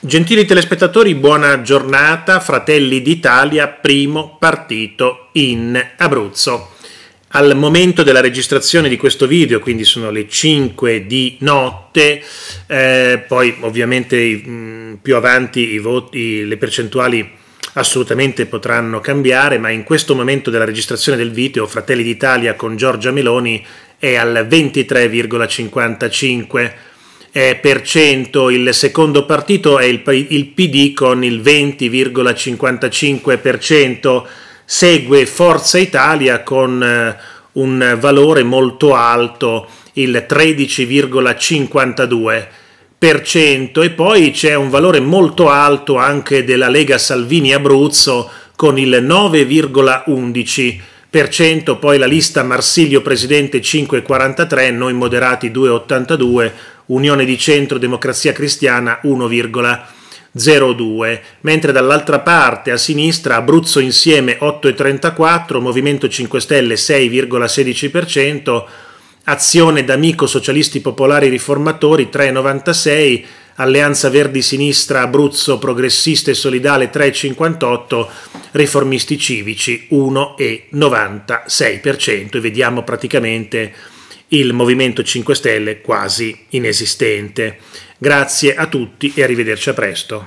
Gentili telespettatori, buona giornata. Fratelli d'Italia, primo partito in Abruzzo. Al momento della registrazione di questo video, quindi sono le 5 di notte, eh, poi ovviamente mh, mm, più avanti i voti, le percentuali assolutamente potranno cambiare, ma in questo momento della registrazione del video Fratelli d'Italia con Giorgia Meloni è al 23,55%. 20%, eh, il secondo partito è il, PD con il 20,55%, segue Forza Italia con eh, un valore molto alto, il 13,52%. E poi c'è un valore molto alto anche della Lega Salvini Abruzzo con il 9,11%. Per cento, poi la lista Marsilio Presidente 5,43, noi moderati 2,82, Unione di Centro Democrazia Cristiana 1,02, mentre dall'altra parte a sinistra Abruzzo Insieme 8,34, Movimento 5 Stelle 6,16%, Azione d'Amico Socialisti Popolari Riformatori 3,96%, Alleanza Verdi Sinistra Abruzzo Progressista e Solidale 3,58, Riformisti Civici 1,96%. E vediamo praticamente il Movimento 5 Stelle quasi inesistente. Grazie a tutti e arrivederci a presto.